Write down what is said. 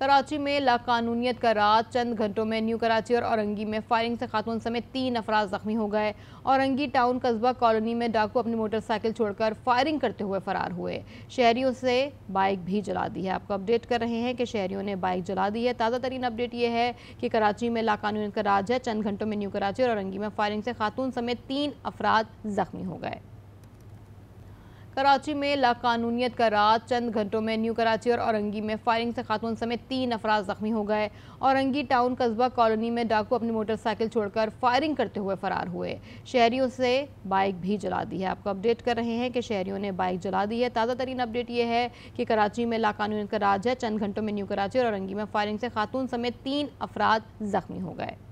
कराची में लाकानूनीत का रात चंद घंटों में न्यू कराची और औरंगी में फायरिंग से खातून समेत तीन अफराज जख्मी हो गए औरंगी टाउन कस्बा कॉलोनी में डाकू अपनी मोटरसाइकिल छोड़कर फायरिंग करते हुए फरार हुए शहरियों से बाइक भी जला दी है आपको अपडेट कर रहे हैं कि शहरियों ने बाइक जला दी है ताज़ा तरीन अपडेट ये है कि कराची में लाकानूनीत का राज है चंद घंटों में न्यू कराची और औरंगी में फायरिंग से खातून समेत तीन अफराद जख्मी हो गए कराची में लाकानूनीत का रात चंद घंटों में न्यू कराची और औरंगी में फायरिंग से खातून समेत तीन अफराज जख्मी हो गए औरंगी टाउन कस्बा कॉलोनी में डाकू अपनी मोटरसाइकिल छोड़कर फायरिंग करते हुए फरार हुए शहरियों से बाइक भी जला दी है आपको अपडेट कर रहे हैं कि शहरियों ने बाइक जला दी है ताज़ा तरीन अपडेट ये है कि कराची में लाकानूनीत का राज है चंद घंटों में न्यू कराची और औरंगी में फायरिंग से खातून समेत तीन अफराद जख्मी हो गए